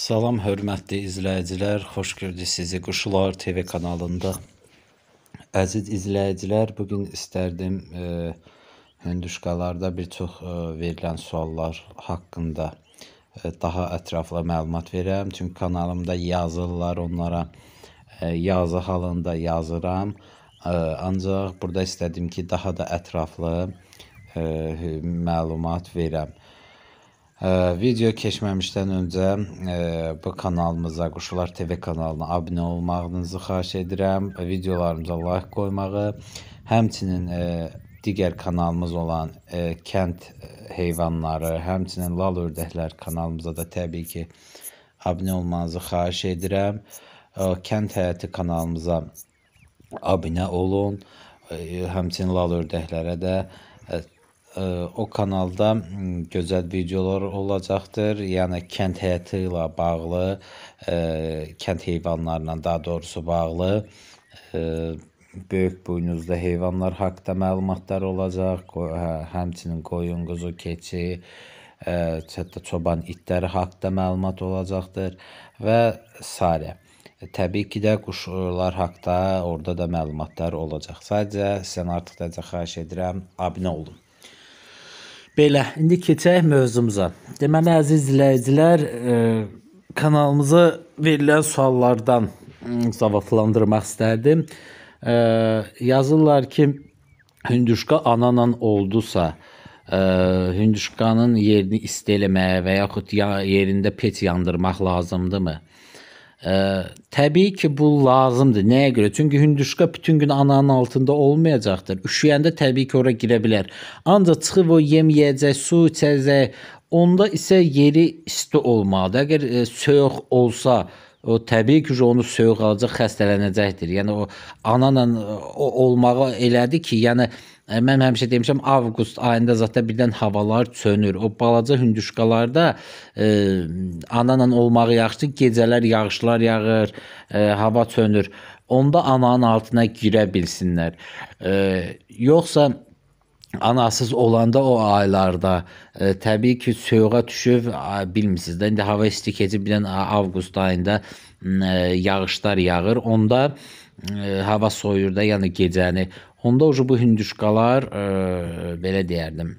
Salam hörmətli izləyicilər, xoş gördük sizi Quşlar TV kanalında. Əziz izləyicilər, bu gün istərdim e, hündüşqalarda bir çox e, verilən suallar haqqında e, daha ətraflı məlumat verəm. Çünki kanalımda yazırlar onlara e, yazı halında yazıram. E, ancaq burada istədim ki, daha da ətraflı e, məlumat verəm. E, Video keçməmişdən öncə e, bu kanalımıza, Quşlar TV kanalına abunə olmağınızı xahiş edirəm. Videolarımıza like qoymağı, həmçinin e, digər kanalımız olan e, Kənd Heyvanları, həmçinin Lal Ördəklər kanalımıza da təbii ki, abunə olmanızı xahiş edirəm. E, Kənd Həyəti kanalımıza abunə olun, e, həmçinin Lal Ördəklərə də e, o kanalda gözəl videolar olacaqdır. Yəni kənd həyatı ilə bağlı, kənd heyvanlarla daha doğrusu bağlı böyük buynuzlu heyvanlar haqqında məlumatlar olacaq. Hə, həmçinin qoyun, quzu, keçi, hətta çoban itləri haqqında məlumat olacaqdır və sairə. Təbii ki də quşlar haqqında orada da məlumatlar olacaq. Sadəcə sizdən artıq da xahiş edirəm, abunə olun. Belə, indi keçək mövzumuza. Deməli əziz izləyicilər, e, kanalımıza verilən suallardan hmm, cavablandırmaq istərdim. E, yazırlar ki, hündüşka ananla oldusa, ə, e, hündüşkanın yerini isti eləməyə və yaxud ya, yerində pec yandırmaq lazımdırmı? Ə, təbii ki, bu lazımdır. Nəyə görə? Çünki hündüşka bütün gün ananın altında olmayacaqdır. Üşüyəndə təbii ki, ora girə bilər. Ancaq çıxıb o yem yeyəcək, su içəcək. Onda isə yeri isti olmalıdır. Əgər ə, e, soyuq olsa, ə, o təbii ki, onu söyüq alacaq, xəstələnəcəkdir. Yəni o ananla o, olmağı elədi ki, yəni e, mən həmişə demişəm, avqust ayında zətdə birdən havalar çönür. O balaca hündüşqalarda e, ananla olmağı yaxşıdır. Gecələr yağışlar yağır, e, hava çönür. Onda ananın altına girə bilsinlər. E, yoxsa anasız olanda o aylarda e, təbii ki, soyuğa düşüb bilmirsiniz də indi hava istikəci bilən avqust ayında e, yağışlar yağır. Onda e, hava soyuyur da, yəni gecəni. Onda bu hündüşqalar e, belə deyərdim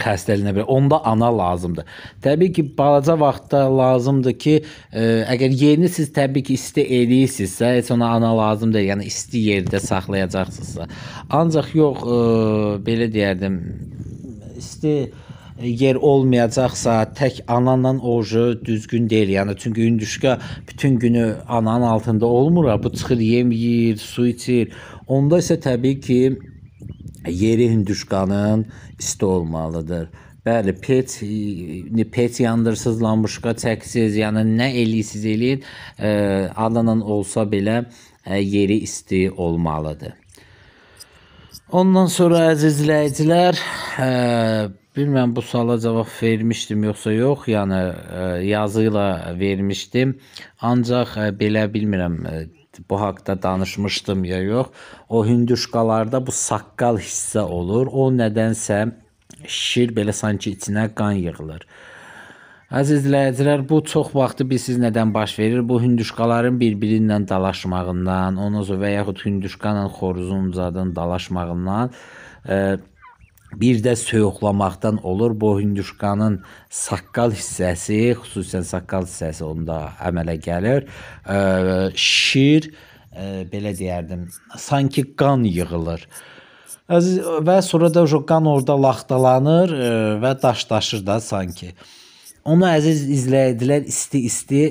xəstəliyinə belə onda ana lazımdır. Təbii ki, balaca vaxtda lazımdır ki, ə, e, əgər yerini siz təbii ki, isti eləyirsinizsə, heç ona ana lazım deyil. Yəni isti yerdə saxlayacaqsınızsa. Ancaq yox, ə, e, belə deyərdim, isti yer olmayacaqsa, tək ananla oje düzgün deyil. Yəni çünki ündüşka bütün günü ananın altında olmur. Bu çıxır yem yeyir, su içir. Onda isə təbii ki, yeri hündüşkanın isti olmalıdır. Bəli, pec pec yandırsız, lambushka çəksiz, yəni nə eləyirsiz eləyin, e, adlanan olsa belə e, yeri isti olmalıdır. Ondan sonra əzizləyicilər, e, bilmirəm bu suala cavab vermişdim yoxsa yox, yəni yazı ilə vermişdim. Ancaq belə bilmirəm bu haqda danışmışdım ya yox. O hinduşkalarda bu saqqal hissə olur. O nədənsə şişir, belə sanki içinə qan yığılır. Əziz izləyicilər, bu çox vaxtı bilirsiniz nədən baş verir? Bu hündüşqaların bir-biri ilə dalaşmağından, ondan sonra və yaxud hündüşqanla xoruzun ucadan dalaşmağından, e, Bir də soyuqlamaqdan olur. Bu hinduşkanın saqqal hissəsi, xüsusən saqqal hissəsi onda əmələ gəlir. Şişir, belə deyərdim, sanki qan yığılır. Əziz və sonra da o qan orada laxtalanır və daşlaşır da sanki. Onu əziz izləyicilər isti-isti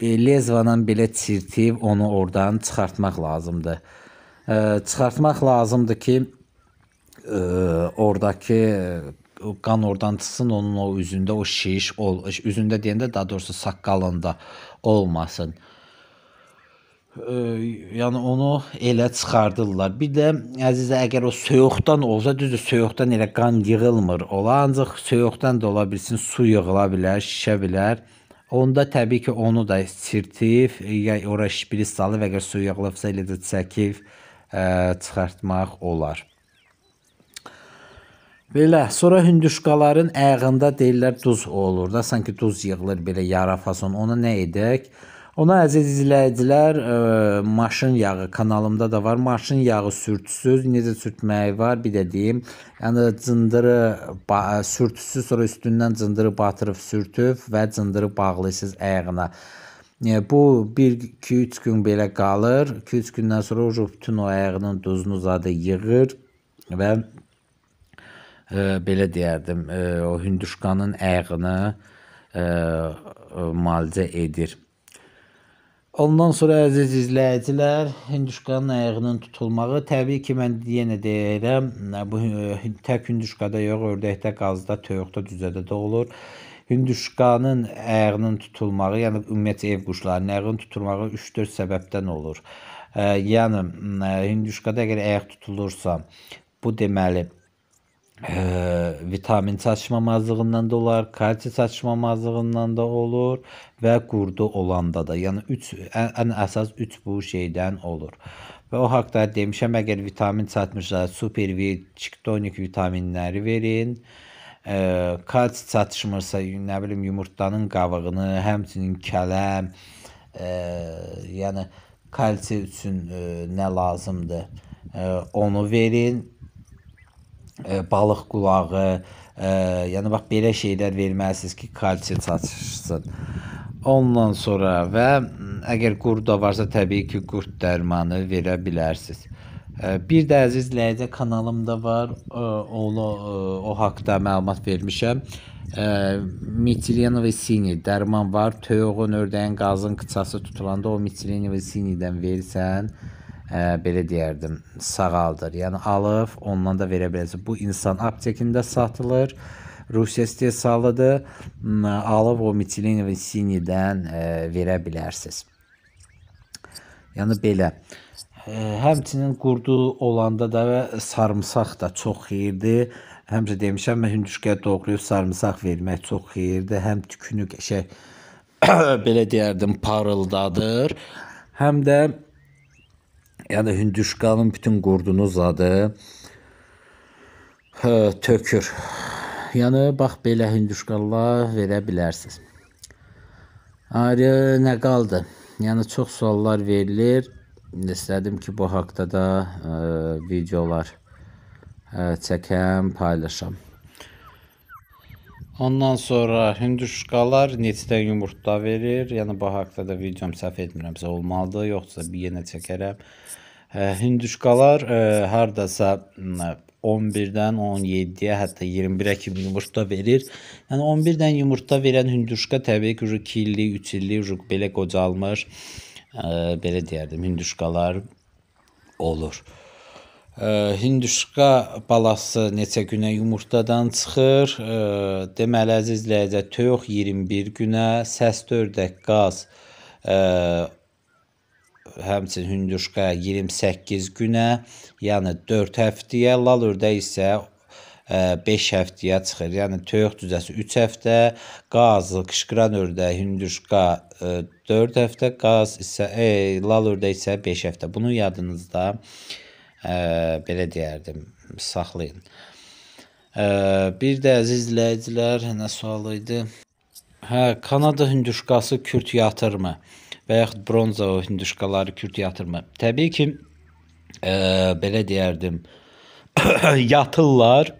e, lezvandan belə çirtib onu oradan çıxartmaq lazımdır. Çıxartmaq lazımdır ki, e, oradakı e, qan oradan çıxsın, onun o üzündə o şiş, ol, üzündə deyəndə daha doğrusu saqqalında olmasın. Ə, e, yəni onu elə çıxardırlar. Bir də əzizə əgər o soyuqdan olsa, düzdür, soyuqdan elə qan yığılmır. Ola ancaq soyuqdan da ola bilsin, su yığıla bilər, şişə bilər. Onda təbii ki, onu da çirtib, ya ora şpris salıb, əgər su yığılıbsa elə də çəkib ə, e, çıxartmaq olar. Belə, sonra hündüşqaların əyğında deyirlər duz olur da, sanki duz yığılır belə yara fason. Ona nə edək? Ona əziz izləyicilər, ə, e, maşın yağı kanalımda da var. Maşın yağı sürtüsüz, necə sürtməyi var, bir də deyim. Yəni cındırı e, sürtüsüz, sonra üstündən cındırı batırıb sürtüb və cındırı bağlayırsınız əyğına. E, bu 1-2-3 gün belə qalır. 2-3 gündən sonra o bütün o ayağının duzunu zadı yığır və e, belə deyərdim, e, o hündüşkanın əyğını e, e, müalicə edir. Ondan sonra əziz izləyicilər, hündüşkanın ayağının tutulmağı təbii ki, mən yenə deyirəm, bu e, tək hündüşkada yox, ördəkdə, qazda, toyuqda, cüzədə də olur. Hündüşkanın ayağının tutulmağı, yəni ümumiyyətlə ev quşlarının ayağının tutulmağı 3-4 səbəbdən olur. E, yəni hündüşkada əgər ayaq tutulursa, bu deməli e, vitamin çatışmamazlığından da olar, kalsium çatışmamazlığından da olur və qurdu olanda da. Yəni 3 ən, ən əsas 3 bu şeydən olur. Və o haqqda demişəm, əgər vitamin çatmışsa, super V, çiktonik vitaminləri verin. E, kalsium çatışmırsa, nə bilim yumurtanın qabığını, həmçinin kələm, e, yəni kalsium üçün e, nə lazımdır? E, onu verin ə, balıq qulağı, ə, yəni bax belə şeylər verməlisiniz ki, kalsium çatışsın. Ondan sonra və əgər qurd da varsa təbii ki, qurd dərmanı verə bilərsiniz. Bir də əziz izləyicə kanalımda var. Onu o haqqda məlumat vermişəm. Mitilenovi sini dərman var. Töyüğün, ördəyin qazın qıçası tutulanda o mitilenovi sinidən versən, ə, belə deyərdim, sağaldır. Yəni alıb, ondan da verə biləcək. Bu insan aptekində satılır. Rusiya istehsalıdır. Alıb o mitilin və sinidən ə, e, verə bilərsiniz. Yəni belə. Ə, e, həmçinin qurdu olanda da sarımsaq da çox xeyirdir. Həmcə demişəm, mən hündüşkəyə doğrayıb sarımsaq vermək çox xeyirdir. Həm tükünü qəşəng belə deyərdim, parıldadır. Həm də Yəni hündüşkanın bütün qurdunu zadı hə, tökür. Yəni bax belə hündüşkanlar verə bilərsiniz. Ayrı nə qaldı? Yəni çox suallar verilir. İstədim ki, bu haqqda da ə, e, videolar ə, e, çəkəm, paylaşam. Ondan sonra hündüşqalar neçədən yumurta verir? Yəni bu haqqda da videom səhv etmirəmsə olmalıdır, yoxsa bir yenə çəkərəm. Hə, hündüşqalar e, hardasa 11-dən 17-yə, hətta 21-ə kimi yumurta verir. Yəni 11-dən yumurta verən hündüşqa təbii ki, 2 illik, 3 illik belə qocalmış, e, belə deyərdim, hündüşqalar olur. Hinduşka balası neçə günə yumurtadan çıxır? Deməli əziz izləyicə, toyuq 21 günə, səs dördək qaz həmçinin hündüşqa 28 günə, yəni 4 həftəyə, lal ördək isə 5 həftəyə çıxır. Yəni toyuq cüzəsi 3 həftə, qazı qışqıran ördək hündüşqa 4 həftə, qaz isə e, lal ördək isə 5 həftə. Bunu yadınızda ə, belə deyərdim, saxlayın. Ə, bir də əziz izləyicilər, nə sual idi? Hə, Kanada hündüşkası kürt yatırmı? Və yaxud bronza hündüşkaları kürt yatırmı? Təbii ki, ə, belə deyərdim, yatırlar.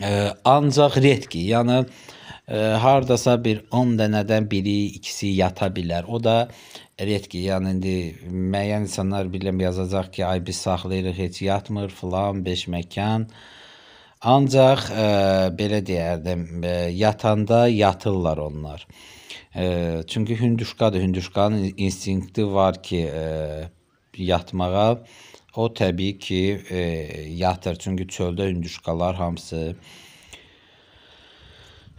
Ə, ancaq retki, yəni ə, hardasa bir 10 dənədən biri, ikisi yata bilər. O da Ələt ki, yəni indi müəyyən insanlar biləm yazacaq ki, ay biz saxlayırıq, heç yatmır filan, beş məkan. Ancaq ə, e, belə deyərdim, ə, e, yatanda yatırlar onlar. Ə, e, çünki hündüşkadır, hündüşkanın instinkti var ki, ə, yatmağa o təbii ki, ə, yatır. Çünki çöldə hündüşkalar hamısı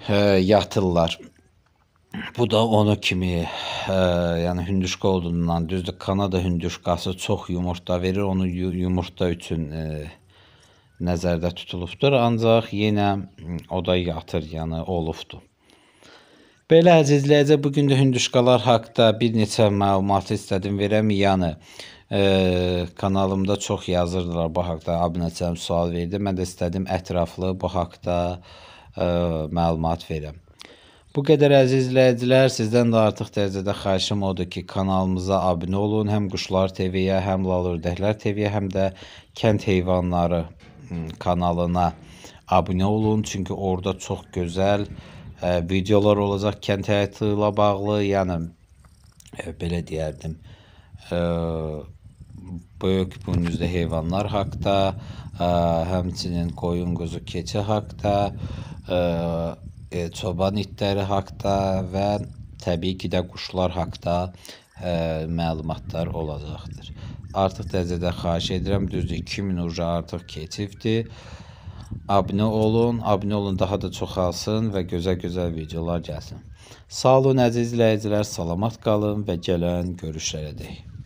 ə, yatırlar bu da onu kimi, e, yəni hündüşka olduğundan, düzdür, Kanada hündüşkası çox yumurta verir, onu yumurta üçün e, nəzərdə tutulubdur. Ancaq yenə o da yatır, yəni olubdur. Belə əzizləyəcə bu gün də hündüşkalar haqqında bir neçə məlumat istədim verəm. Yəni e, kanalımda çox yazırdılar bu haqqda. Abunəçilərim sual verdi. Mən də istədim ətraflı bu haqqda e, məlumat verəm. Bu qədər əziz izləyicilər, sizdən də artıq dərəcədə xahişim odur ki, kanalımıza abunə olun. Həm Quşlar TV-yə, həm Lalurdəhlər TV-yə, həm də Kənd Heyvanları kanalına abunə olun. Çünki orada çox gözəl ə, videolar olacaq kənd həyatı ilə bağlı. Yəni ə, belə deyərdim. Ə, böyük buynuzlu heyvanlar haqqında, ə, həmçinin qoyun, quzu, keçi haqqında, ə, E, çoban itləri haqda və təbii ki də quşlar haqda ə, e, məlumatlar olacaqdır. Artıq dərəcədə xahiş edirəm, düzdür 2000 uca artıq keçibdir. Abunə olun, abunə olun, daha da çoxalsın və gözəl-gözəl videolar gəlsin. Sağ olun əziz izləyicilər, salamat qalın və gələn görüşlərədək.